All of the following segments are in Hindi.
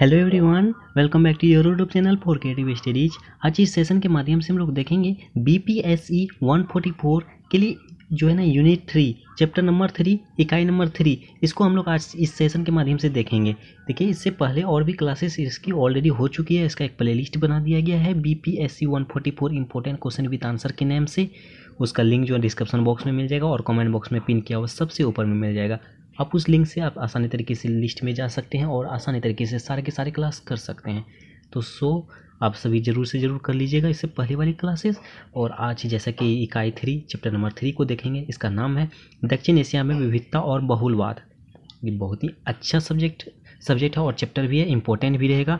hello everyone welcome back to your YouTube channel for creative studies आज इस सेशन के माध्यम से हम लोग देखेंगे B P S E one forty four के लिए जो है ना unit three chapter number three इकाई नंबर थ्री इसको हम लोग आज इस सेशन के माध्यम से देखेंगे देखिए इससे पहले और भी क्लासेस इसकी ऑलरेडी हो चुकी है इसका एक प्ले बना दिया गया है B P S C one forty four important question with answer के नाम से उसका लिंक जो है डिस्क्रिप्शन बॉक्स में मिल जाएगा और कमेंट बॉक्स में पिन किया हुआ सबसे ऊपर में मिल जाएगा आप उस लिंक से आप आसानी तरीके से लिस्ट में जा सकते हैं और आसानी तरीके से सारे के सारे क्लास कर सकते हैं तो सो आप सभी ज़रूर से ज़रूर कर लीजिएगा इससे पहले वाली क्लासेस और आज जैसा कि इकाई थ्री चैप्टर नंबर थ्री को देखेंगे इसका नाम है दक्षिण एशिया में विविधता और बहुलवाद ये बहुत ही अच्छा सब्जेक्ट सब्जेक्ट है और चैप्टर भी है इम्पोर्टेंट भी रहेगा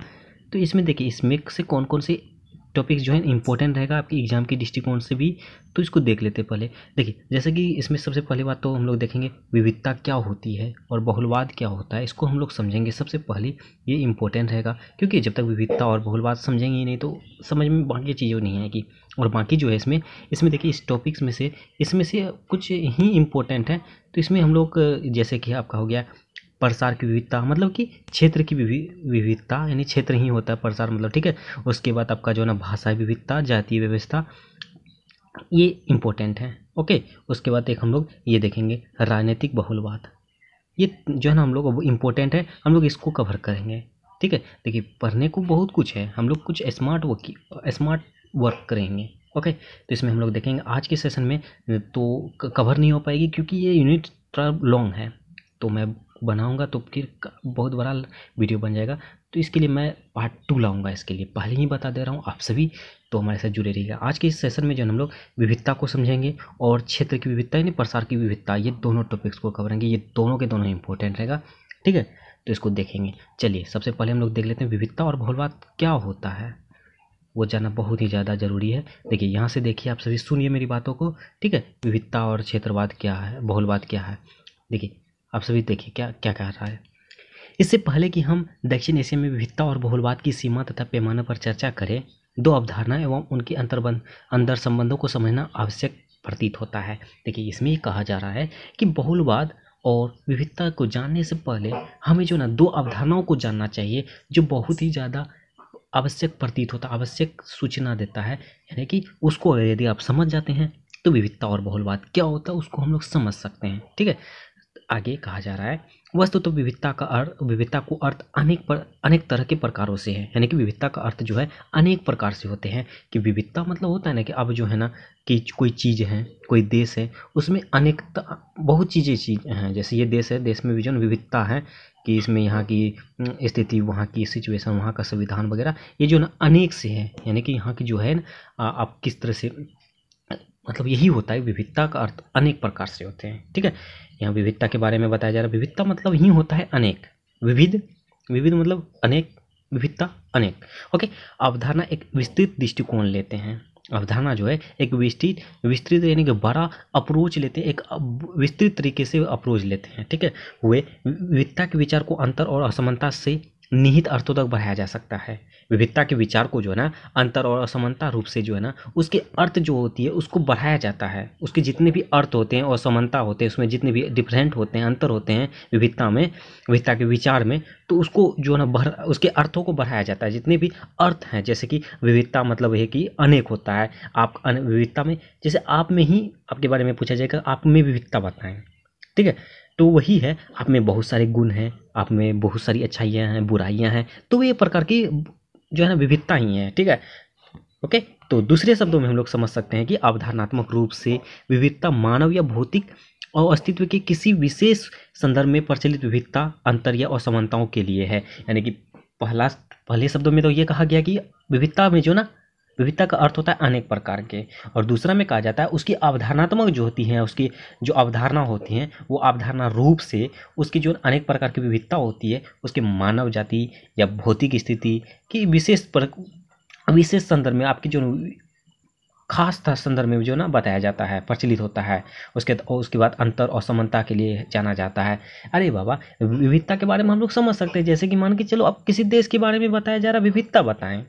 तो इसमें देखिए इसमें से कौन कौन से टॉपिक्स जो है इंपॉर्टेंट रहेगा आपकी एग्जाम के दृष्टिकोण से भी तो इसको देख लेते पहले देखिए जैसे कि इसमें सबसे पहली बात तो हम लोग देखेंगे विविधता क्या होती है और बहुलवाद क्या होता है इसको हम लोग समझेंगे सबसे पहले ये इंपॉर्टेंट रहेगा क्योंकि जब तक विविधता और बहुलवाद समझेंगे ही नहीं तो समझ में बाकी चीज़ें नहीं आएगी और बाकी जो है इसमें इसमें देखिए इस टॉपिक्स में से इसमें से कुछ ही इम्पोर्टेंट है तो इसमें हम लोग जैसे कि आपका हो गया प्रसार की विविधता मतलब कि क्षेत्र की विविधता यानी क्षेत्र ही होता है प्रसार मतलब ठीक है उसके बाद आपका जो है ना भाषा विविधता जातीय व्यवस्था ये इम्पोर्टेंट है ओके उसके बाद एक हम लोग ये देखेंगे राजनीतिक बहुलवाद ये जो है ना हम लोग इम्पोर्टेंट है हम लोग इसको कवर करेंगे ठीक है देखिए पढ़ने को बहुत कुछ है हम लोग कुछ स्मार्ट वर्क स्मार्ट वर्क करेंगे ओके तो इसमें हम लोग देखेंगे आज के सेशन में तो कवर नहीं हो पाएगी क्योंकि ये यूनिट थोड़ा लॉन्ग है तो मैं बनाऊँगा तो फिर बहुत बड़ा वीडियो बन जाएगा तो इसके लिए मैं पार्ट टू लाऊंगा इसके लिए पहले ही बता दे रहा हूँ आप सभी तो हमारे साथ जुड़े रहिएगा आज के इस सेशन में जो हम लोग विविधता को समझेंगे और क्षेत्र की विविधता यानी प्रसार की विविधता ये दोनों टॉपिक्स को कवरेंगे ये दोनों के दोनों इंपॉर्टेंट रहेगा ठीक है तो इसको देखेंगे चलिए सबसे पहले हम लोग देख लेते हैं विविधता और बहुलवाद क्या होता है वो जाना बहुत ही ज़्यादा ज़रूरी है देखिए यहाँ से देखिए आप सभी सुनिए मेरी बातों को ठीक है विविधता और क्षेत्रवाद क्या है बहुलवाद क्या है देखिए आप सभी देखिए क्या क्या कह रहा है इससे पहले कि हम दक्षिण एशिया में विविधता और बहुलवाद की सीमा तथा पैमाने पर चर्चा करें दो अवधारणा एवं उनके अंतर्बंध अंदर संबंधों को समझना आवश्यक प्रतीत होता है देखिए इसमें यह कहा जा रहा है कि बहुलवाद और विविधता को जानने से पहले हमें जो ना दो अवधारणाओं को जानना चाहिए जो बहुत ही ज़्यादा आवश्यक प्रतीत होता आवश्यक सूचना देता है यानी कि उसको यदि आप समझ जाते हैं तो विविधता और बहुलवाद क्या होता है उसको हम लोग समझ सकते हैं ठीक है आगे कहा जा रहा है वस्तु तो विविधता का अर्थ विविधता को अर्थ अनेक पर अनेक तरह के प्रकारों से है यानी कि विविधता का अर्थ जो है अनेक प्रकार से होते हैं कि विविधता मतलब होता है ना कि अब जो है ना कि कोई चीज़ है कोई देश है उसमें अनेकता बहुत चीज़ें चीज हैं जैसे ये देश है देश में भी विविधता है कि इसमें यहाँ की स्थिति वहाँ की सिचुएशन वहाँ का संविधान वगैरह ये जो ना अनेक से है यानी कि यहाँ की जो है ना आप किस तरह से मतलब यही होता है विविधता का अर्थ अनेक प्रकार से होते हैं ठीक है यहाँ विविधता के बारे में बताया जा रहा है विविधता मतलब ही होता है अनेक विविध विविध मतलब अनेक विविधता अनेक ओके अवधारणा एक विस्तृत दृष्टिकोण लेते हैं अवधारणा जो है एक विस्तृत विस्तृत यानी कि बड़ा अप्रोच लेते हैं एक विस्तृत तरीके से अप्रोच लेते हैं ठीक है वे विविधता के विचार को अंतर और असमानता से निहित अर्थों तक बढ़ाया जा सकता है विविधता के विचार को जो है ना अंतर और असमानता रूप से जो है ना उसके अर्थ जो होती है उसको बढ़ाया जाता है उसके जितने भी अर्थ होते हैं और असमानता होते हैं उसमें जितने भी डिफरेंट होते हैं अंतर होते हैं विविधता में विविधता के विचार में तो उसको जो है ना बढ़ उसके अर्थों को बढ़ाया जाता है जितने भी अर्थ हैं जैसे कि विविधता मतलब है कि अनेक होता है आप विविधता में जैसे आप में ही आपके बारे में पूछा जाएगा आप में विविधता बताएँ ठीक है तो वही है आप में बहुत सारे गुण हैं आप में बहुत सारी अच्छाइयाँ हैं बुराइयाँ हैं तो ये प्रकार की जो है ना विविधता ही है ठीक है ओके तो दूसरे शब्दों में हम लोग समझ सकते हैं कि अवधारणात्मक रूप से विविधता मानव या भौतिक और अस्तित्व के किसी विशेष संदर्भ में प्रचलित विविधता अंतर या असमानताओं के लिए है यानी कि पहला पहले शब्दों में तो ये कहा गया कि विविधता में जो ना विविधता का अर्थ होता है अनेक प्रकार के और दूसरा में कहा जाता है उसकी अवधारणात्मक जो होती हैं उसकी जो अवधारणा होती हैं वो अवधारणा रूप से उसकी जो अनेक प्रकार की विविधता होती है उसके मानव जाति या भौतिक स्थिति की विशेष विशेष संदर्भ में आपकी जो खास संदर्भ में जो ना बताया जाता है प्रचलित होता है उसके उसके बाद अंतर और समानता के लिए जाना जाता है अरे बाबा विविधता के बारे में हम लोग समझ सकते हैं जैसे कि मान के चलो अब किसी देश के बारे में बताया जा रहा विविधता बताएं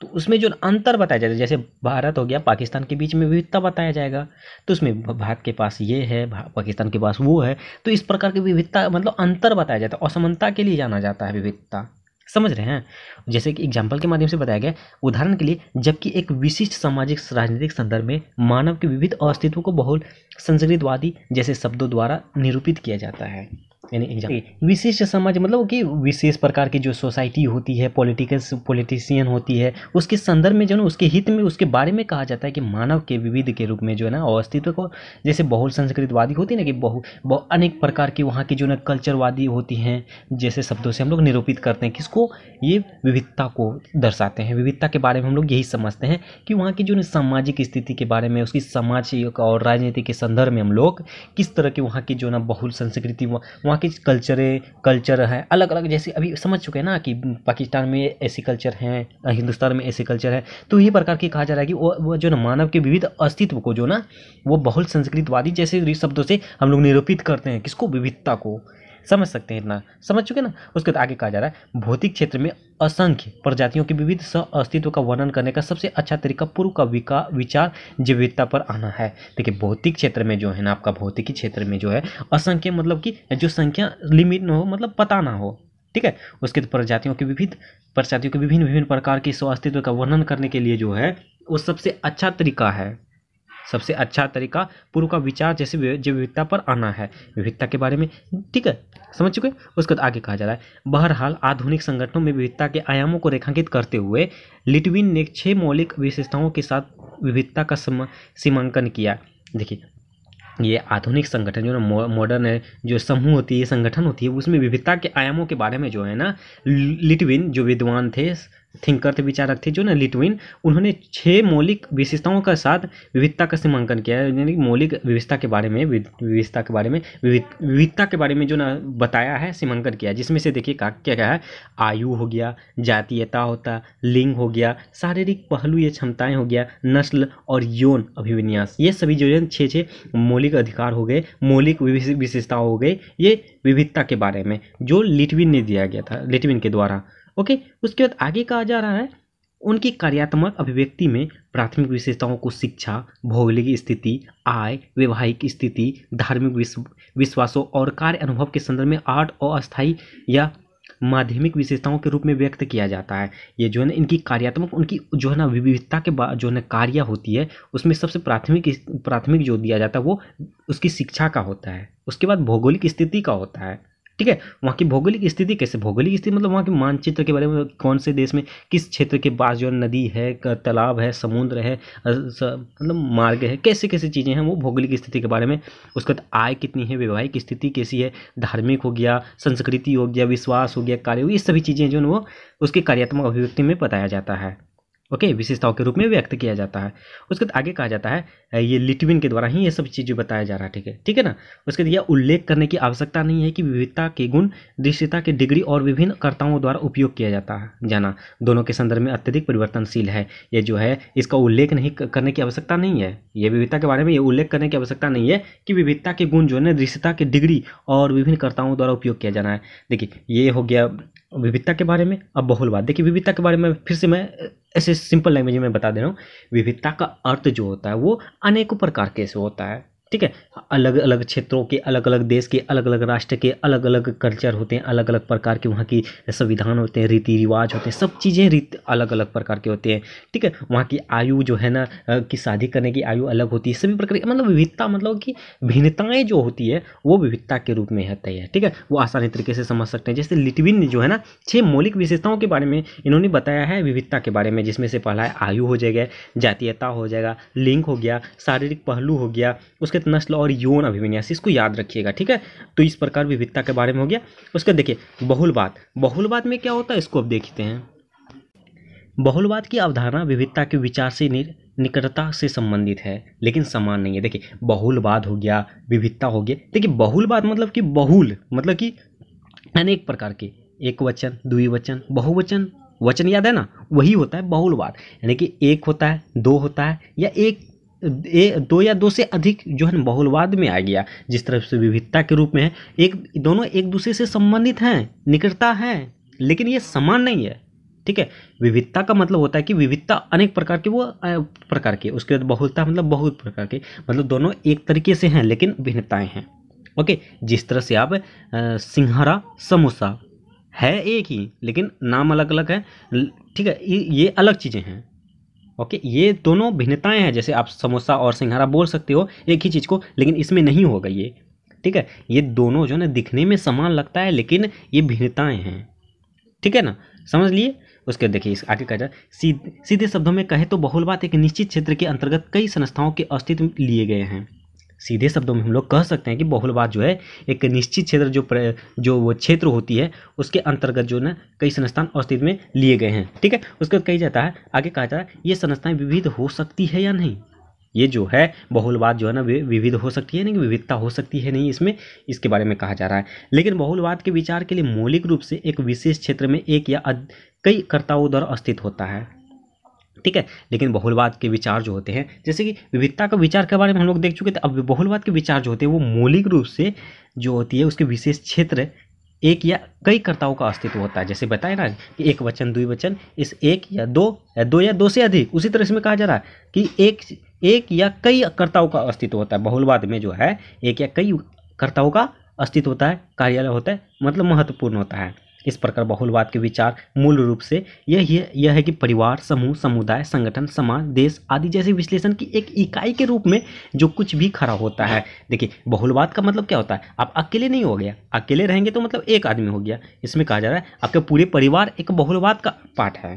तो उसमें जो अंतर बताया जाता है जैसे भारत हो गया पाकिस्तान के बीच में विविधता बताया जाएगा तो उसमें भारत के पास ये है पाकिस्तान के पास वो है तो इस प्रकार की विविधता मतलब अंतर बताया जाता है असमानता के लिए जाना जाता है विविधता समझ रहे हैं जैसे कि एग्जाम्पल के माध्यम से बताया गया उदाहरण के लिए जबकि एक विशिष्ट सामाजिक राजनीतिक संदर्भ में मानव के विविध अस्तित्व को बहुल संस्कृतवादी जैसे शब्दों द्वारा निरूपित किया जाता है यानी एग्जाम विशेष समाज मतलब कि विशेष प्रकार की जो सोसाइटी होती है पॉलिटिकल पॉलिटिशियन होती है उसके संदर्भ में जो है उसके हित में उसके बारे में कहा जाता है कि मानव के विविध के रूप में जो है ना अस्तित्व को जैसे बहुल संस्कृतवादी होती है ना कि बहु बहु अनेक प्रकार की वहाँ की जो ना कल्चरवादी होती हैं जैसे शब्दों से हम लोग निरूपित करते हैं किसको ये विविधता को दर्शाते हैं विविधता के बारे में हम लोग यही समझते हैं कि वहाँ की जो ना सामाजिक स्थिति के बारे में उसकी समाज और राजनीति के संदर्भ में हम लोग किस तरह के वहाँ की जो ना बहुल संस्कृति वहाँ की कल्चरें कल्चर है अलग अलग जैसे अभी समझ चुके हैं ना कि पाकिस्तान में ऐसे कल्चर हैं हिंदुस्तान में ऐसे कल्चर है तो ये प्रकार की कहा जा रहा है कि वो, वो जो ना मानव के विविध अस्तित्व को जो ना वो बहुल संस्कृतवादी जैसे शब्दों से हम लोग निरूपित करते हैं किसको विविधता को समझ सकते हैं इतना समझ चुके ना उसके बाद आगे कहा जा रहा है भौतिक क्षेत्र में असंख्य प्रजातियों के विविध स अस्तित्व का वर्णन करने का सबसे अच्छा तरीका पूर्व का विका विचार जीवितता पर आना है देखिए भौतिक क्षेत्र में जो है ना आपका भौतिकी क्षेत्र में जो है असंख्य मतलब कि जो संख्या लिमिट न हो मतलब पता ना हो ठीक है उसके बाद प्रजातियों के विविध प्रजातियों के विभिन्न विभिन्न प्रकार के स्व अस्तित्व का वर्णन करने के लिए जो है वो सबसे अच्छा तरीका है सबसे अच्छा तरीका पूर्व का विचार जैसे विविधता पर आना है विविधता के बारे में ठीक है समझ चुके उसके बाद आगे कहा जा रहा है बहरहाल आधुनिक संगठनों में विविधता के आयामों को रेखांकित करते हुए लिटविन ने छः मौलिक विशेषताओं के साथ विविधता का सीमांकन किया देखिए ये आधुनिक संगठन जो ना मॉडर्न है जो समूह होती है संगठन होती है उसमें विविधता के आयामों के बारे में जो है ना लिटविन जो विद्वान थे थिंकर थे विचारक थे जो ना लिटविन उन्होंने छः मौलिक विशेषताओं का साथ विविधता का सीमांकन किया है यानी मौलिक विविधता के बारे में विविधता के बारे में विविधता के बारे में जो ना बताया है सीमांकन किया है जिसमें से देखिए क्या क्या है आयु हो गया जातीयता होता लिंग हो गया शारीरिक पहलू या क्षमताएँ हो गया नस्ल और यौन अभिविन्यास ये सभी जो है छः छः मौलिक अधिकार हो गए मौलिक विशेषता हो गई ये विविधता के बारे में जो लिटविन ने दिया गया था लिटविन के द्वारा ओके उसके बाद आगे कहा जा रहा है उनकी कार्यात्मक अभिव्यक्ति में प्राथमिक विशेषताओं को शिक्षा भौगोलिक स्थिति आय वैवाहिक स्थिति धार्मिक विश्वासों और कार्य अनुभव के संदर्भ में आर्ट और अस्थायी या माध्यमिक विशेषताओं के रूप में व्यक्त किया जाता है ये जो है ना इनकी कार्यात्मक उनकी जो है ना विविधता के जो है ना कार्य होती है उसमें सबसे प्राथमिक प्राथमिक जो दिया जाता है वो उसकी शिक्षा का होता है उसके बाद भौगोलिक स्थिति का होता है ठीक है वहाँ की भौगोलिक स्थिति कैसे भौगोलिक स्थिति मतलब वहाँ के मानचित्र के बारे में कौन से देश में किस क्षेत्र के पास जो नदी है तालाब है समुद्र है मतलब मार्ग है कैसे कैसे चीज़ें हैं वो भौगोलिक स्थिति के बारे में उसके बाद आय कितनी है वैवाहिक स्थिति कैसी है धार्मिक हो गया संस्कृति हो गया विश्वास हो गया कार्य हो गया ये सभी चीज़ें जो है वो उसके कार्यात्मक अभिव्यक्ति में बताया जाता है ओके विशेषताओं के रूप में व्यक्त किया जाता है उसके बाद आगे कहा जाता है ये लिटविन के द्वारा ही ये सब चीज़ें बताया जा रहा है ठीक है ठीक है ना उसके बाद यह उल्लेख करने की आवश्यकता नहीं है कि विविधता के गुण दृश्यता के डिग्री और विभिन्न कर्ताओं द्वारा उपयोग किया जाता है जाना दोनों के संदर्भ में अत्यधिक परिवर्तनशील है ये जो है इसका उल्लेख नहीं करने की आवश्यकता नहीं है ये विविधता के बारे में ये उल्लेख करने की आवश्यकता नहीं है कि विविधता के गुण जो है ना दृश्यता की डिग्री और विभिन्न कर्ताओं द्वारा उपयोग किया जाना है देखिए ये हो गया विविधता के बारे में अब बहुलवाद देखिए विविधता के बारे में फिर से मैं ऐसे सिंपल लैंग्वेज में बता दे रहा हूँ विविधता का अर्थ जो होता है वो अनेकों प्रकार के से होता है ठीक है अलग अलग क्षेत्रों के अलग अलग देश के अलग अलग राष्ट्र के अलग अलग कल्चर होते हैं अलग अलग प्रकार के वहाँ की संविधान होते हैं रीति रिवाज होते हैं सब चीज़ें रीत अलग अलग प्रकार के होते हैं ठीक है वहाँ की आयु जो है ना कि शादी करने की आयु अलग होती है सभी प्रकार की मतलब विविधता मतलब कि भिन्नताएँ जो होती है वो विविधता के रूप में रहता है ठीक है वो आसानी तरीके से समझ सकते हैं जैसे लिटविन ने जो है ना छः मौलिक विशेषताओं के बारे में इन्होंने बताया है विविधता के बारे में जिसमें से पहला है आयु हो जाएगा जातीयता हो जाएगा लिंग हो गया शारीरिक पहलू हो गया उसके आश्रित नस्ल और यौन अभिविन्यास इसको याद रखिएगा ठीक है तो इस प्रकार विविधता के बारे में हो गया उसके देखिए बहुलवाद बहुलवाद में क्या होता है इसको अब देखते हैं बहुलवाद की अवधारणा विविधता के विचार से निर निकटता से संबंधित है लेकिन समान नहीं है देखिए बहुलवाद हो गया विविधता हो गया देखिए बहुलवाद मतलब कि बहुल मतलब कि अनेक प्रकार के एक वचन द्विवचन बहुवचन वचन याद है ना वही होता है बहुलवाद यानी कि एक होता है दो होता है या एक ए, दो या दो से अधिक जो है बहुलवाद में आ गया जिस तरह से विविधता के रूप में है एक दोनों एक दूसरे से संबंधित हैं निकटता है लेकिन ये समान नहीं है ठीक है विविधता का मतलब होता है कि विविधता अनेक प्रकार की वो प्रकार की उसके बाद बहुलता मतलब बहुत प्रकार की मतलब दोनों एक तरीके से हैं लेकिन भिन्नताएँ हैं ओके जिस तरह से आप सिंहरा समोसा है एक ही लेकिन नाम अलग अलग है ठीक है ये अलग चीज़ें हैं ओके ये दोनों भिन्नताएं हैं जैसे आप समोसा और सिंघारा बोल सकते हो एक ही चीज़ को लेकिन इसमें नहीं होगा ये ठीक है ये दोनों जो है ना दिखने में समान लगता है लेकिन ये भिन्नताएँ हैं ठीक है ना समझ लिए उसके देखिए इस आगे कहा जाए सीधे सीधे शब्दों में कहे तो बहुलवाद एक निश्चित क्षेत्र के अंतर्गत कई संस्थाओं के अस्तित्व लिए गए हैं सीधे शब्दों में हम लोग कह सकते हैं कि बहुलवाद जो है एक निश्चित क्षेत्र जो जो वो क्षेत्र होती है उसके अंतर्गत जो ना कई संस्थान अस्तित्व में लिए गए हैं ठीक है उसके बाद कही जाता है आगे कहा जाता है ये संस्थाएं विविध हो सकती है या नहीं ये जो है बहुलवाद जो है ना विविध हो सकती है नहीं विविधता हो सकती है नहीं इसमें इसके बारे में कहा जा रहा है लेकिन बहुलवाद के विचार के लिए मौलिक रूप से एक विशेष क्षेत्र में एक या कई कर्ताओं द्वारा अस्तित्व होता है ठीक है लेकिन बहुलवाद के विचार जो होते हैं जैसे कि विविधता का विचार के बारे में हम लोग देख चुके थे अब बहुलवाद के विचार जो होते हैं वो मौलिक रूप से जो होती है उसके विशेष क्षेत्र एक या कई कर्ताओं का अस्तित्व होता है जैसे बताए ना कि एक वचन दुई वचन इस एक या दो या दो या दो से अधिक उसी तरह इसमें कहा जा रहा है कि एक एक या कई कर्ताओं का अस्तित्व होता है बहुलवाद में जो है एक या कई कर्ताओं का अस्तित्व होता है कार्यालय होता है मतलब महत्वपूर्ण होता है इस प्रकार बहुलवाद के विचार मूल रूप से यह है यह है कि परिवार समूह समुदाय संगठन समाज देश आदि जैसे विश्लेषण की एक इकाई के रूप में जो कुछ भी खड़ा होता है देखिए बहुलवाद का मतलब क्या होता है आप अकेले नहीं हो गया अकेले रहेंगे तो मतलब एक आदमी हो गया इसमें कहा जा रहा है आपका पूरे परिवार एक बहुलवाद का पार्ट है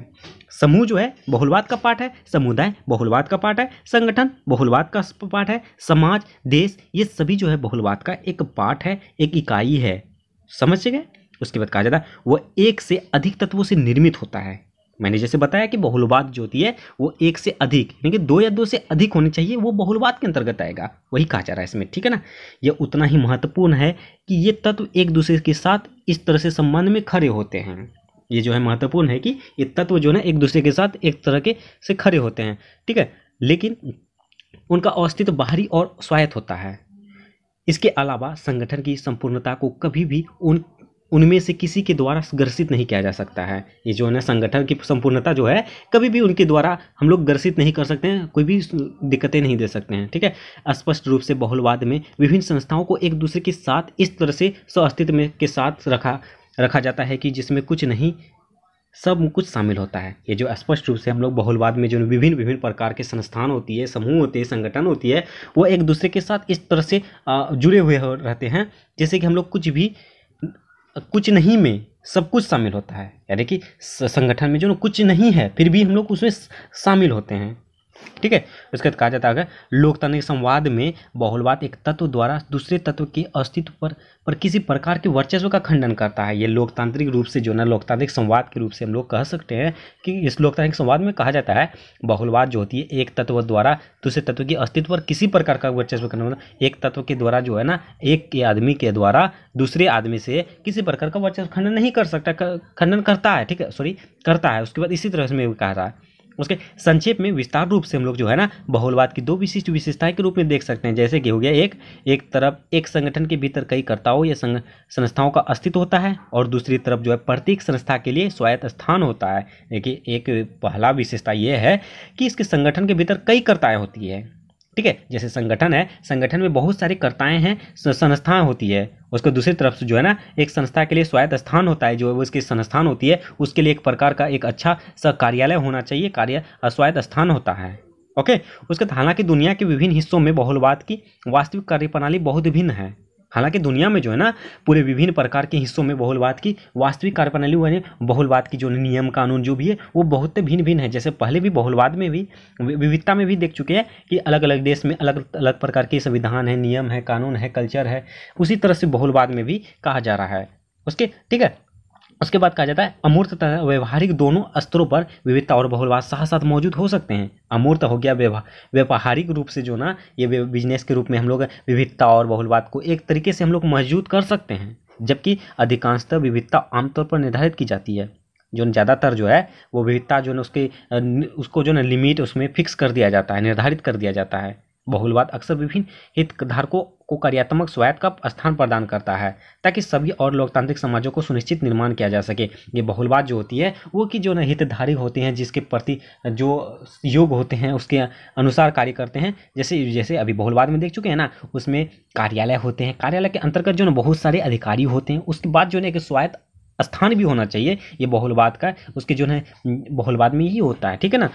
समूह जो है बहुलवाद का पाठ है समुदाय बहुलवाद का पाठ है संगठन बहुलवाद का पाठ है समाज देश ये सभी जो है बहुलवाद का एक पाठ है एक इकाई है समझ गए उसके बाद कहा जाता है वह एक से अधिक तत्वों से निर्मित होता है मैंने जैसे बताया कि बहुलवाद जो होती है वो एक से अधिक यानी कि दो या दो से अधिक होनी चाहिए वो बहुलवाद के अंतर्गत आएगा वही कहा जा रहा है इसमें ठीक है ना यह उतना ही महत्वपूर्ण है कि ये तत्व एक दूसरे के साथ इस तरह से संबंध में खड़े होते हैं ये जो है महत्वपूर्ण है कि ये तत्व जो है एक दूसरे के साथ एक तरह के से खड़े होते हैं ठीक है लेकिन उनका अस्तित्व बाहरी और स्वायत्त होता है इसके अलावा संगठन की संपूर्णता को कभी भी उन उनमें से किसी के द्वारा ग्रसित नहीं किया जा सकता है ये जो है ना संगठन की संपूर्णता जो है कभी भी उनके द्वारा हम लोग ग्रसित नहीं कर सकते हैं कोई भी दिक्कतें नहीं दे सकते हैं ठीक है स्पष्ट रूप से बहुलवाद में विभिन्न संस्थाओं को एक दूसरे के साथ इस तरह से अस्तित्व में के साथ रखा रखा जाता है कि जिसमें कुछ नहीं सब कुछ शामिल होता है ये जो स्पष्ट रूप से हम लोग बहुलवाद में जो विभिन्न विभिन्न प्रकार के संस्थान होती है समूह होते हैं संगठन होती है वो एक दूसरे के साथ इस तरह से जुड़े हुए रहते हैं जैसे कि हम लोग कुछ भी कुछ नहीं में सब कुछ शामिल होता है यानी कि संगठन में जो कुछ नहीं है फिर भी हम लोग उसमें शामिल होते हैं ठीक है उसके बाद कहा जाता है लोकतांत्रिक संवाद में बहुलवाद एक तत्व द्वारा दूसरे तत्व के अस्तित्व पर पर किसी प्रकार के वर्चस्व का खंडन करता है ये लोकतांत्रिक रूप से जो ना लोकतांत्रिक संवाद के रूप से हम लोग कह सकते हैं कि इस लोकतांत्रिक संवाद में कहा जाता है बहुलवाद जो होती है एक तत्व द्वारा दूसरे तत्व के अस्तित्व पर किसी प्रकार का वर्चस्व खंडन एक तत्व के द्वारा जो है ना एक के आदमी के द्वारा दूसरे आदमी से किसी प्रकार का वर्चस्व खंडन नहीं कर सकता खंडन करता है ठीक है सॉरी करता है उसके बाद इसी तरह से कहा रहा है उसके संक्षेप में विस्तार रूप से हम लोग जो है ना बहुलवाद की दो विशिष्ट विशेषताएं के रूप में देख सकते हैं जैसे कि हो गया एक एक तरफ एक संगठन के भीतर कई कर्ताओं या संस्थाओं का अस्तित्व होता है और दूसरी तरफ जो है प्रत्येक संस्था के लिए स्वायत्त स्थान होता है देखिए एक पहला विशेषता ये है कि इसके संगठन के भीतर कई कर्ताएँ होती है ठीक है जैसे संगठन है संगठन में बहुत सारी कर्ताएं हैं संस्थाएं होती है उसको दूसरी तरफ से जो है ना एक संस्था के लिए स्वायत्त स्थान होता है जो है वो उसकी संस्थान होती है उसके लिए एक प्रकार का एक अच्छा सा कार्यालय होना चाहिए कार्य स्वायत्त स्थान होता है ओके उसके हालांकि दुनिया के विभिन्न हिस्सों में बहुलवाद की वास्तविक कार्यप्रणाली बहुत भिन्न है हालांकि दुनिया में जो है ना पूरे विभिन्न प्रकार के हिस्सों में बहुलवाद की वास्तविक कार्यप्रणाली यानी बहुलवाद की जो नियम कानून जो भी है वो बहुत भिन्न भिन्न है जैसे पहले भी बहुलवाद में भी विविधता में भी देख चुके हैं कि अलग अलग देश में अलग अलग प्रकार के संविधान है नियम है कानून है कल्चर है उसी तरह से बहुलवाद में भी कहा जा रहा है उसके ठीक है उसके बाद कहा जाता है अमूर्त तथा व्यवहारिक दोनों स्तरों पर विविधता और बहुलवाद साथ साथ मौजूद हो सकते हैं अमूर्त हो गया व्यावहारिक रूप से जो ना ये बिजनेस के रूप में हम लोग विविधता और बहुलवाद को एक तरीके से हम लोग मौजूद कर सकते हैं जबकि अधिकांशतः विविधता आमतौर पर निर्धारित की जाती है जो ज़्यादातर जो है वो विविधता जो है उसके उसको जो है लिमिट उसमें फिक्स कर दिया जाता है निर्धारित कर दिया जाता है बहुलवाद अक्सर विभिन्न हितधारकों को कार्यात्मक स्वायत्त का स्थान प्रदान करता है ताकि सभी और लोकतांत्रिक समाजों को सुनिश्चित निर्माण किया जा सके ये बहुलवाद जो होती है वो कि जो हितधारी होते हैं जिसके प्रति जो योग होते हैं उसके अनुसार कार्य करते हैं जैसे जैसे अभी बहुलवाद में देख चुके हैं ना उसमें कार्यालय होते हैं कार्यालय के अंतर्गत जो ना बहुत सारे अधिकारी होते हैं उसके बाद जो है एक स्वायत्त स्थान भी होना चाहिए ये बहुलवाद का उसके जो है बहुलवाद में ही होता है ठीक है ना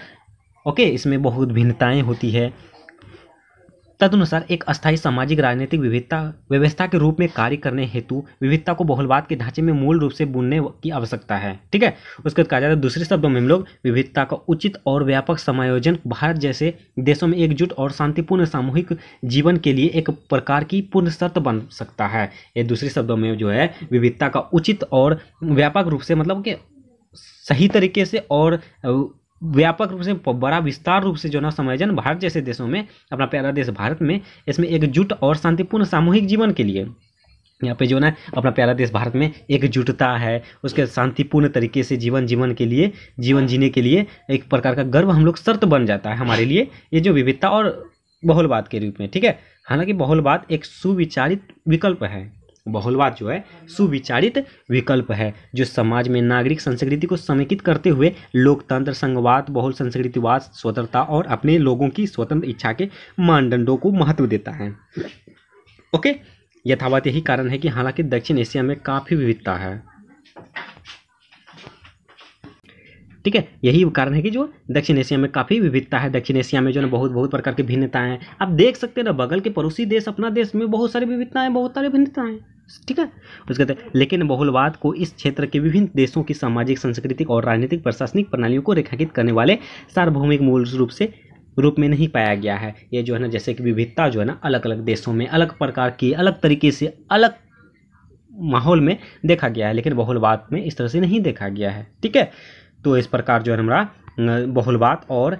ओके इसमें बहुत भिन्नताएं होती है तदनुसार एक अस्थायी सामाजिक राजनीतिक विविधता व्यवस्था के रूप में कार्य करने हेतु विविधता को बहुलवाद के ढांचे में मूल रूप से बुनने की आवश्यकता है ठीक है उसके बाद कहा जाता है दूसरे शब्दों में हम लोग विविधता का उचित और व्यापक समायोजन भारत जैसे देशों में एकजुट और शांतिपूर्ण सामूहिक जीवन के लिए एक प्रकार की पूर्ण शर्त बन सकता है ये दूसरे शब्दों में जो है विविधता का उचित और व्यापक रूप से मतलब कि सही तरीके से और व्यापक रूप से बड़ा विस्तार रूप से जो ना समायोजन भारत जैसे देशों में अपना प्यारा देश भारत में इसमें एकजुट और शांतिपूर्ण सामूहिक जीवन के लिए यहाँ पे जो ना अपना प्यारा देश भारत में एकजुटता है उसके शांतिपूर्ण तरीके से जीवन जीवन के लिए जीवन जीने के लिए एक प्रकार का गर्व हम लोग शर्त बन जाता है हमारे लिए ये जो विविधता और बहुलवाद के रूप में ठीक है हालांकि बहुलवाद एक सुविचारित विकल्प है बहुलवाद जो है सुविचारित विकल्प है जो समाज में नागरिक संस्कृति को समेकित करते हुए लोकतंत्र संघवाद बहुल संस्कृतिवाद स्वतंत्रता और अपने लोगों की स्वतंत्र इच्छा के मानदंडों को महत्व देता है ओके यथावत यही कारण है कि हालांकि दक्षिण एशिया में काफ़ी विविधता है ठीक है यही कारण है कि जो दक्षिण एशिया में काफ़ी विविधता है दक्षिण एशिया में जो ना बहुत बहुत प्रकार की भिन्नताएं हैं आप देख सकते हैं ना बगल के पड़ोसी देश अपना देश में बहुत सारी विविधताएं बहुत सारी भिन्नताएं ठीक है उसके तहत लेकिन बहुलवाद को इस क्षेत्र के विभिन्न देशों की सामाजिक सांस्कृतिक और राजनीतिक प्रशासनिक प्रणालियों को रेखांकित करने वाले सार्वभौमिक मूल रूप से रूप में नहीं पाया गया है ये जो है ना जैसे कि विविधता जो है ना अलग अलग देशों में अलग प्रकार की अलग तरीके से अलग माहौल में देखा गया है लेकिन बहुलवाद में इस तरह से नहीं देखा गया है ठीक है तो इस प्रकार जो है हमारा बहुलवाद और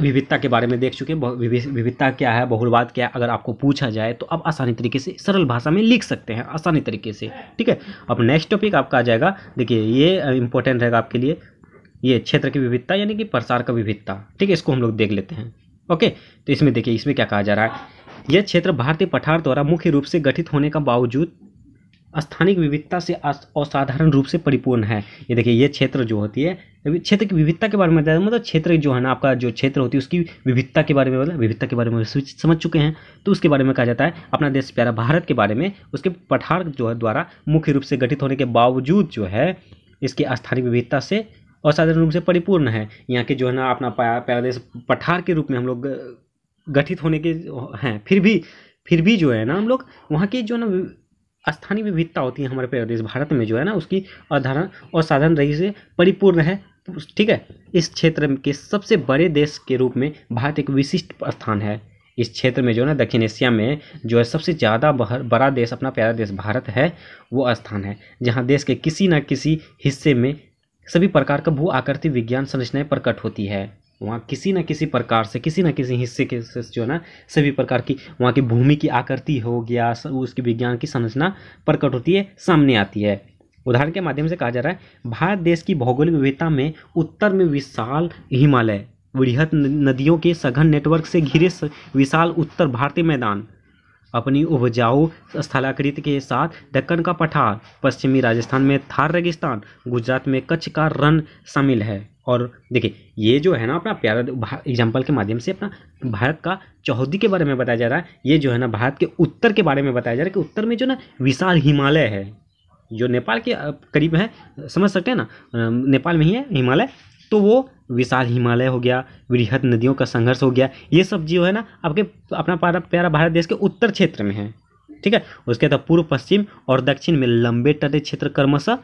विविधता के बारे में देख चुके विविधता क्या है बहुलवाद क्या है अगर आपको पूछा जाए तो आप आसानी तरीके से सरल भाषा में लिख सकते हैं आसानी तरीके से ठीक है अब नेक्स्ट टॉपिक आपका आ जाएगा देखिए ये इंपॉर्टेंट रहेगा आपके लिए ये क्षेत्र की विविधता यानी कि प्रसार का विविधता ठीक है इसको हम लोग देख लेते हैं ओके तो इसमें देखिए इसमें क्या कहा जा रहा है यह क्षेत्र भारतीय पठार द्वारा मुख्य रूप से गठित होने का बावजूद स्थानिक विविधता से असाधारण रूप से परिपूर्ण है ये देखिए ये क्षेत्र जो होती है क्षेत्र की विविधता के बारे में बताया मतलब क्षेत्र जो है ना आपका जो क्षेत्र होती है उसकी विविधता के बारे में मतलब विविधता के बारे में समझ चुके हैं तो उसके बारे में कहा जाता है अपना देश प्यारा भारत के बारे में उसके पठार जो है द्वारा मुख्य रूप से गठित होने के बावजूद जो है इसकी स्थानिक विविधता से असाधारण रूप से परिपूर्ण है यहाँ के जो है ना अपना प्यारा देश पठार के रूप में हम लोग गठित होने के हैं फिर भी फिर भी जो है ना हम लोग वहाँ के जो ना स्थानीय विविधता होती है हमारे प्रदेश भारत में जो है ना उसकी अवधारण और साधन रही से परिपूर्ण है ठीक है इस क्षेत्र के सबसे बड़े देश के रूप में भारत एक विशिष्ट स्थान है इस क्षेत्र में जो है ना दक्षिण एशिया में जो है सबसे ज़्यादा बड़ा देश अपना प्यारा देश भारत है वो स्थान है जहाँ देश के किसी न किसी हिस्से में सभी प्रकार का भू आकृति विज्ञान संरचनाएं प्रकट होती है वहाँ किसी न किसी प्रकार से किसी न किसी हिस्से के से जो है ना सभी प्रकार की वहाँ की भूमि की आकृति हो गया उसकी विज्ञान की संरचना प्रकट होती है सामने आती है उदाहरण के माध्यम से कहा जा रहा है भारत देश की भौगोलिक विविधता में उत्तर में विशाल हिमालय वृहत नदियों के सघन नेटवर्क से घिरे विशाल उत्तर भारतीय मैदान अपनी उपजाऊ स्थलाकृति के साथ दक्कन का पठार पश्चिमी राजस्थान में थार रेगिस्तान गुजरात में कच्छ का रन शामिल है और देखिए ये जो है ना अपना प्यारा एग्जाम्पल के माध्यम से अपना भारत का चौहदी के बारे में बताया जा रहा है ये जो है ना भारत के उत्तर के बारे में बताया जा रहा है कि उत्तर में जो ना विशाल हिमालय है जो नेपाल के करीब है समझ सकते हैं ना नेपाल में ही है हिमालय तो वो विशाल हिमालय हो गया वृहद नदियों का संघर्ष हो गया ये सब जो है ना आपके अपना प्यारा प्यारा भारत देश के उत्तर क्षेत्र में है ठीक है उसके बाद तो पूर्व पश्चिम और दक्षिण में लंबे तटीय क्षेत्र क्रमशः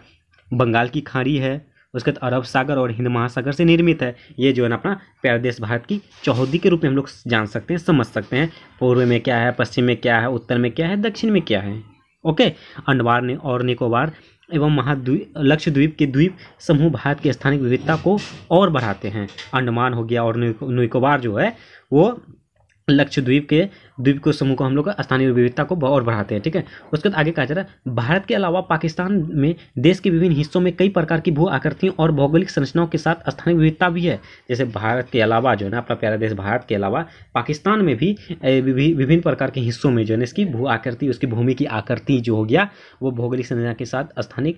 बंगाल की खाड़ी है उसके बाद तो अरब सागर और हिंद महासागर से निर्मित है ये जो है ना अपना प्यारा देश भारत की चौहदी के रूप में हम लोग जान सकते हैं समझ सकते हैं पूर्व में क्या है पश्चिम में क्या है उत्तर में क्या है दक्षिण में क्या है ओके अंडवार ने और निकोबार एवं महाद्वीप लक्षद्वीप के द्वीप समूह भारत की स्थानिक विविधता को और बढ़ाते हैं अंडमान हो गया और निकोबार जो है वो लक्षद्वीप के द्वीप को समूह को हम लोग स्थानीय विविधता को और बढ़ाते हैं ठीक है उसके बाद आगे कहा जा रहा है भारत के अलावा पाकिस्तान में देश के विभिन्न हिस्सों में कई प्रकार की भू आकृतियों और भौगोलिक संरचनाओं के साथ स्थानीय विविधता भी है जैसे भारत के अलावा जो है ना अपना प्यारा देश भारत के अलावा पाकिस्तान में भी विभिन्न प्रकार के हिस्सों में जो है ना इसकी भू आकृति उसकी भूमि की आकृति जो हो गया वो भौगोलिक संरचना के साथ स्थानीय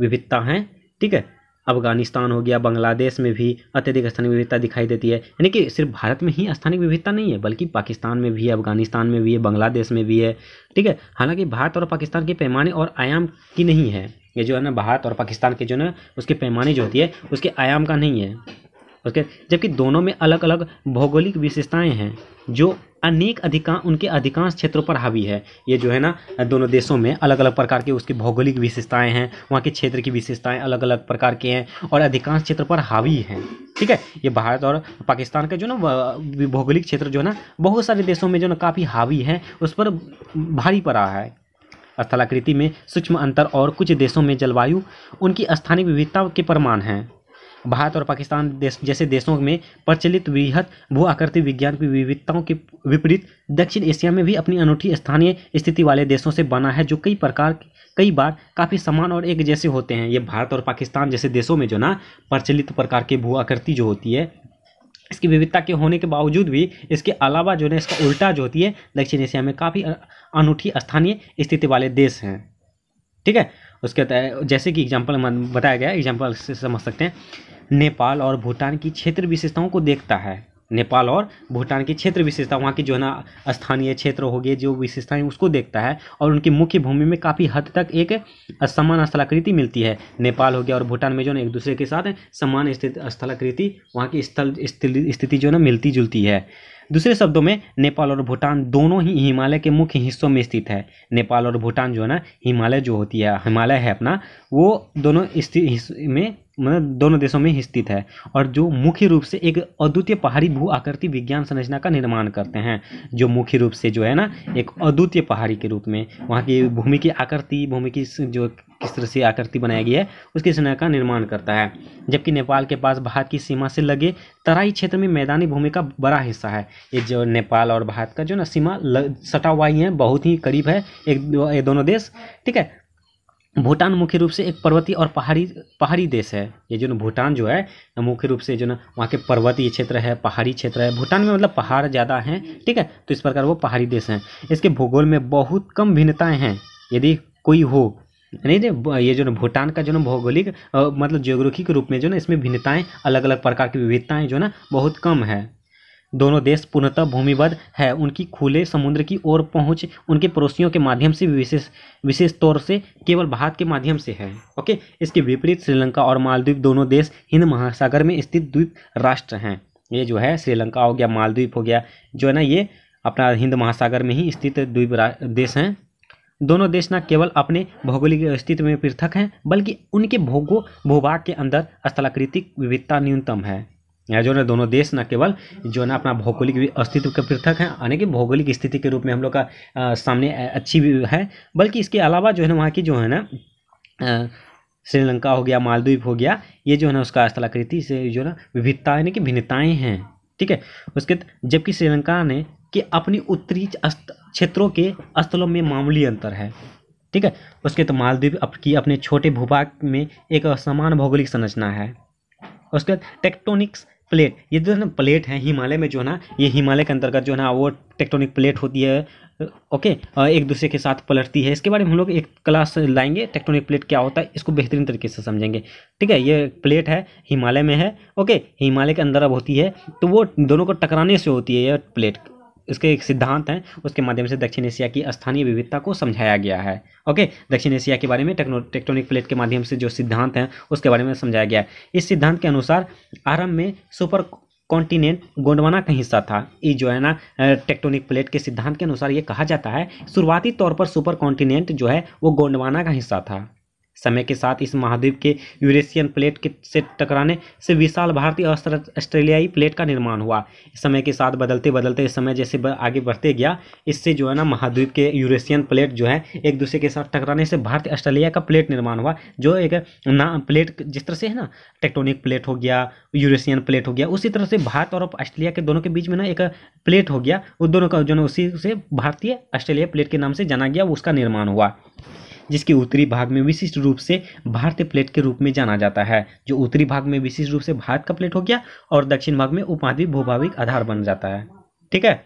विविधता है ठीक है अफगानिस्तान हो गया बांग्लादेश में भी अत्यधिक स्थानीय विविधता दिखाई देती है यानी कि सिर्फ भारत में ही स्थानिक विविधता नहीं है बल्कि पाकिस्तान में भी है अफगानिस्तान में भी है बांग्लादेश में भी है ठीक है हालांकि भारत और पाकिस्तान के पैमाने और आयाम की नहीं है ये जो है ना भारत और पाकिस्तान के जो ना उसके पैमाने जो होती है उसके आयाम का नहीं है उसके जबकि दोनों में अलग अलग भौगोलिक विशेषताएँ हैं जो अनेक अधिकांश उनके अधिकांश क्षेत्रों पर हावी है ये जो है ना दोनों देशों में अलग अलग प्रकार के उसकी भौगोलिक विशेषताएं हैं वहाँ के क्षेत्र की विशेषताएं अलग अलग प्रकार के हैं और अधिकांश क्षेत्र पर हावी हैं ठीक है ये भारत और पाकिस्तान का जो ना भौगोलिक क्षेत्र जो है ना बहुत सारे देशों में जो ना काफ़ी हावी है उस पर भारी पड़ा है स्थलाकृति में सूक्ष्म अंतर और कुछ देशों में जलवायु उनकी स्थानीय विविधता के प्रमाण हैं भारत और पाकिस्तान देश जैसे देशों में प्रचलित वृहत भू आकृति विज्ञान की विविधताओं के विपरीत दक्षिण एशिया में भी अपनी अनूठी स्थानीय स्थिति वाले देशों से बना है जो कई प्रकार कई बार काफ़ी समान और एक जैसे होते हैं ये भारत और पाकिस्तान जैसे देशों में जो ना प्रचलित प्रकार की भू आकृति जो होती है इसकी विविधता के होने के बावजूद भी इसके अलावा जो है इसका उल्टा जो होती है दक्षिण एशिया में काफ़ी अनूठी स्थानीय स्थिति वाले देश हैं ठीक है उसके जैसे कि एग्जाम्पल बताया गया एग्जाम्पल से समझ सकते हैं नेपाल और भूटान की क्षेत्र विशेषताओं को देखता है नेपाल और भूटान की क्षेत्र विशेषता वहाँ की जो है ना स्थानीय क्षेत्र हो गए जो विशेषताएं उसको देखता है और उनकी मुख्य भूमि में काफ़ी हद तक एक समान स्थलाकृति मिलती है नेपाल हो गया और भूटान में जो है ना एक दूसरे के साथ समान स्थलाकृति वहाँ की स्थल स्थिति जो है ना मिलती जुलती है दूसरे शब्दों में नेपाल और भूटान दोनों ही हिमालय के मुख्य हिस्सों में स्थित है नेपाल और भूटान जो है ना हिमालय जो होती है हिमालय है अपना वो दोनों में मतलब दोनों देशों में स्थित है और जो मुख्य रूप से एक अद्वितीय पहाड़ी भू आकृति विज्ञान संरचना का निर्माण करते हैं जो मुख्य रूप से जो है ना एक अद्वितीय पहाड़ी के रूप में वहाँ की भूमि की आकृति भूमि की जो किस तरह से आकृति बनाई गई है उसकी संरचना का निर्माण करता है जबकि नेपाल के पास भारत की सीमा से लगे तराई क्षेत्र में मैदानी भूमि का बड़ा हिस्सा है ये जो नेपाल और भारत का जो ना सीमा सटा हुआ ही है बहुत ही करीब है एक, एक दोनों देश ठीक है भूटान मुख्य रूप से एक पर्वतीय और पहाड़ी पहाड़ी देश है ये जो ना भूटान जो है मुख्य रूप से जो ना वहाँ के पर्वतीय क्षेत्र है पहाड़ी क्षेत्र है भूटान में मतलब पहाड़ ज़्यादा हैं ठीक है तो इस प्रकार वो पहाड़ी देश हैं इसके भूगोल में बहुत कम भिन्नताएँ हैं यदि कोई हो नहीं ये जो ना भूटान का जो ना भौगोलिक मतलब ज्योग्राफी के रूप में जो ना इसमें भिन्नताएँ अलग अलग प्रकार की विविधताएँ जो ना बहुत कम है दोनों देश पूर्णतः भूमिबद्ध है उनकी खुले समुद्र की ओर पहुंच उनके पड़ोसियों के माध्यम से विशेष विशेष तौर से केवल भारत के माध्यम से है ओके इसके विपरीत श्रीलंका और मालदीव दोनों देश हिंद महासागर में स्थित द्वीप राष्ट्र हैं ये जो है श्रीलंका हो गया मालद्वीप हो गया जो है ना ये अपना हिंद महासागर में ही स्थित द्वीप देश हैं दोनों देश न केवल अपने भौगोलिक अस्तित्व में पृथक हैं बल्कि उनके भोगो भूभाग के अंदर स्थलाकृतिक विविधता न्यूनतम है या जो ना दोनों देश न केवल जो ना अपना भौगोलिक अस्तित्व के पृथक हैं यानी कि भौगोलिक स्थिति के रूप में हम लोग का आ, सामने अच्छी भी है बल्कि इसके अलावा जो है ना वहाँ की जो है ना श्रीलंका हो गया मालदीव हो गया ये जो है ना उसका स्थलाकृति से जो है ना विभिन्नता यानी कि भिन्नताएँ हैं ठीक है उसके जबकि श्रीलंका ने कि अपनी उत्तरी क्षेत्रों के स्थलों में मामूली अंतर है ठीक है उसके तो मालदीव की अपने छोटे भूभाग में एक समान भौगोलिक संरचना है और उसके बाद टेक्टोनिक्स प्लेट ये जो है ना प्लेट है हिमालय में जो है ना ये हिमालय के अंतर्गत जो है ना वो टेक्टोनिक प्लेट होती है ओके एक दूसरे के साथ पलटती है इसके बारे में हम लोग एक क्लास लाएंगे टेक्टोनिक प्लेट क्या होता है इसको बेहतरीन तरीके से समझेंगे ठीक है ये प्लेट है हिमालय में है ओके हिमालय के अंदर अब होती है तो वो दोनों को टकराने से होती है यह प्लेट इसके एक सिद्धांत हैं उसके माध्यम से दक्षिण एशिया की स्थानीय विविधता को समझाया गया है ओके दक्षिण एशिया के बारे में टेक्नो टेक्टोनिक प्लेट के माध्यम से जो सिद्धांत हैं उसके बारे में समझाया गया है इस सिद्धांत के अनुसार आरंभ में सुपर कॉन्टिनेंट गोंडवाना का हिस्सा था ये जो है ना टेक्टोनिक प्लेट के सिद्धांत के अनुसार ये कहा जाता है शुरुआती तौर पर सुपर कॉन्टिनेंट जो है वो गोंडवाना का हिस्सा था समय के साथ इस महाद्वीप के यूरेशियन प्लेट के से टकराने से विशाल भारतीय और ऑस्ट्रेलियाई प्लेट का निर्माण हुआ समय के साथ बदलते बदलते इस समय जैसे आगे बढ़ते गया इससे जो है ना महाद्वीप के यूरेशियन प्लेट जो है एक दूसरे के साथ टकराने से भारतीय ऑस्ट्रेलिया का प्लेट निर्माण हुआ जो एक ना प्लेट जिस तरह से है ना टेक्टोनिक प्लेट हो गया यूरेशियन प्लेट हो गया उसी तरह से भारत और ऑस्ट्रेलिया के दोनों के बीच में ना एक प्लेट हो गया वो दोनों का जो ना उसी से भारतीय ऑस्ट्रेलिया प्लेट के नाम से जाना गया उसका निर्माण हुआ जिसके उत्तरी भाग में विशिष्ट रूप से भारतीय प्लेट के रूप में जाना जाता है जो उत्तरी भाग में विशिष्ट रूप से भारत का प्लेट हो गया और दक्षिण भाग में उपाधि भूभाविक आधार बन जाता है ठीक है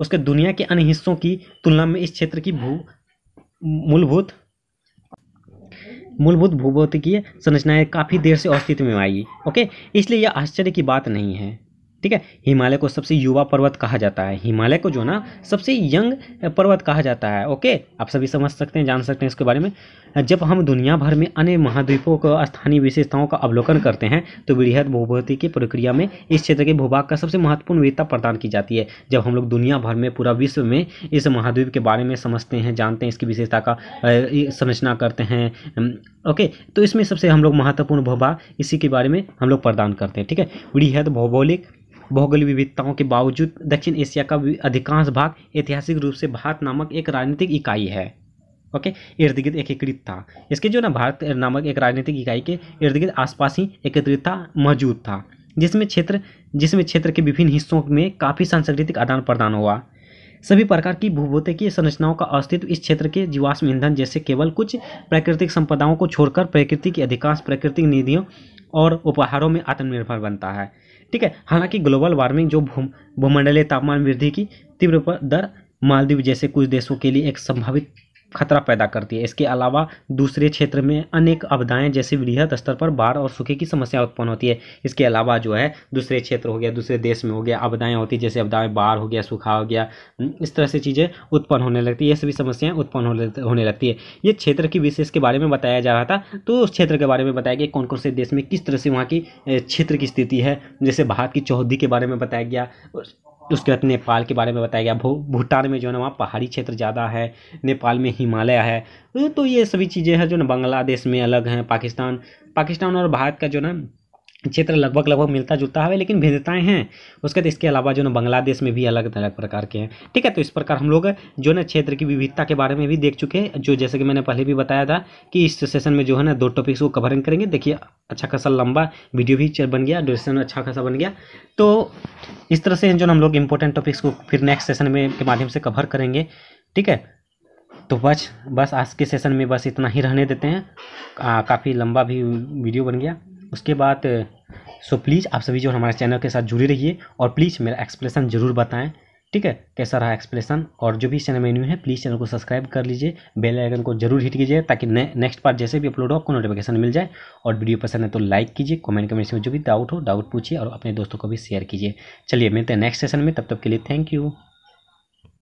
उसके दुनिया के अन्य हिस्सों की तुलना में इस क्षेत्र की भू मूलभूत मूलभूत भूभौतिकीय संरचनाएं काफ़ी देर से अस्तित्व में आई ओके इसलिए यह आश्चर्य की बात नहीं है ठीक है हिमालय को सबसे युवा पर्वत कहा जाता है हिमालय को जो ना सबसे यंग पर्वत कहा जाता है ओके आप सभी समझ सकते हैं जान सकते हैं इसके बारे में जब हम दुनिया भर में अन्य महाद्वीपों का स्थानीय विशेषताओं का अवलोकन करते हैं तो वृहद भूभौति की प्रक्रिया में इस क्षेत्र के भूभाग का सबसे महत्वपूर्ण विधता प्रदान की जाती है जब हम लोग दुनिया भर में पूरा विश्व में इस महाद्वीप के बारे में समझते हैं जानते हैं इसकी विशेषता का संरचना करते हैं ओके तो इसमें सबसे हम लोग महत्वपूर्ण भूभाग इसी के बारे में हम लोग प्रदान करते हैं ठीक है वृहद भौगोलिक भौगोलिक विविधताओं के बावजूद दक्षिण एशिया का अधिकांश भाग ऐतिहासिक रूप से भारत नामक एक राजनीतिक इकाई है ओके इर्द गिर्द एकीकृत था इसके जो ना भारत नामक एक राजनीतिक इकाई के इर्द गिर्द आसपास ही एकत्रितता मौजूद था जिसमें क्षेत्र जिसमें क्षेत्र के विभिन्न हिस्सों में काफ़ी सांस्कृतिक आदान प्रदान हुआ सभी प्रकार की भूभौतिकीय संरचनाओं का अस्तित्व इस क्षेत्र के जीवाश्म ईंधन जैसे केवल कुछ प्राकृतिक संपदाओं को छोड़कर प्रकृति की अधिकांश प्राकृतिक निधियों और उपहारों में आत्मनिर्भर बनता है ठीक है हालांकि ग्लोबल वार्मिंग जो भूम भूमंडलीय तापमान वृद्धि की तीव्र दर मालदीव जैसे कुछ देशों के लिए एक संभावित खतरा पैदा करती है इसके अलावा दूसरे क्षेत्र में अनेक आपदाएँ जैसे वृहद स्तर पर बाढ़ और सूखे की समस्या उत्पन्न होती है इसके अलावा जो है दूसरे क्षेत्र हो गया दूसरे देश में हो गया आपदाएँ होती जैसे आपदाएँ बाढ़ हो गया सूखा हो गया इस तरह से चीज़ें उत्पन्न होने लगती है ये सभी समस्याएँ उत्पन्न होने लगती है ये क्षेत्र की विशेष के बारे में बताया जा रहा था तो उस क्षेत्र के बारे में बताया गया कौन कौन से देश में किस तरह से वहाँ की क्षेत्र की स्थिति है जैसे भारत की चौहदी के बारे में बताया गया उसके बाद नेपाल के बारे में बताया गया भू भूटान में जो है ना वहाँ पहाड़ी क्षेत्र ज़्यादा है नेपाल में हिमालय है तो ये सभी चीज़ें हैं जो ना बांग्लादेश में अलग हैं पाकिस्तान पाकिस्तान और भारत का जो ना क्षेत्र लगभग लगभग मिलता जुलता है लेकिन भिन्नताएं हैं उसके बाद इसके अलावा जो ना बांग्लादेश में भी अलग अलग प्रकार के हैं ठीक है तो इस प्रकार हम लोग जो ना क्षेत्र की विविधता के बारे में भी देख चुके हैं जो जैसे कि मैंने पहले भी बताया था कि इस सेशन में जो है ना दो टॉपिक्स को कवरिंग करेंगे देखिए अच्छा खासा लंबा वीडियो भी बन गया डोरेशन अच्छा खासा बन गया तो इस तरह से जो हम लोग इंपॉर्टेंट टॉपिक्स को फिर नेक्स्ट सेशन में के माध्यम से कवर करेंगे ठीक है तो बस बस आज के सेशन में बस इतना ही रहने देते हैं काफ़ी लंबा भी वीडियो बन गया उसके बाद सो प्लीज़ आप सभी जो हमारे चैनल के साथ जुड़े रहिए और प्लीज़ मेरा एक्सप्लेसन ज़रूर बताएं ठीक है कैसा रहा एक्सप्लेसन और जो भी चैनल मेन्यू है प्लीज़ चैनल को सब्सक्राइब कर लीजिए बेल आइकन को जरूर हिट कीजिए ताकि ने, नेक्स्ट पार्ट जैसे भी अपलोड हो आपको नोटिफिकेशन मिल जाए और वीडियो पसंद है तो लाइक कीजिए कमेंट कमेंट में जो भी डाउट हो डाउट पूछिए और अपने दोस्तों को भी शेयर कीजिए चलिए मिलते हैं नेक्स्ट सेशन में तब तक के लिए थैंक यू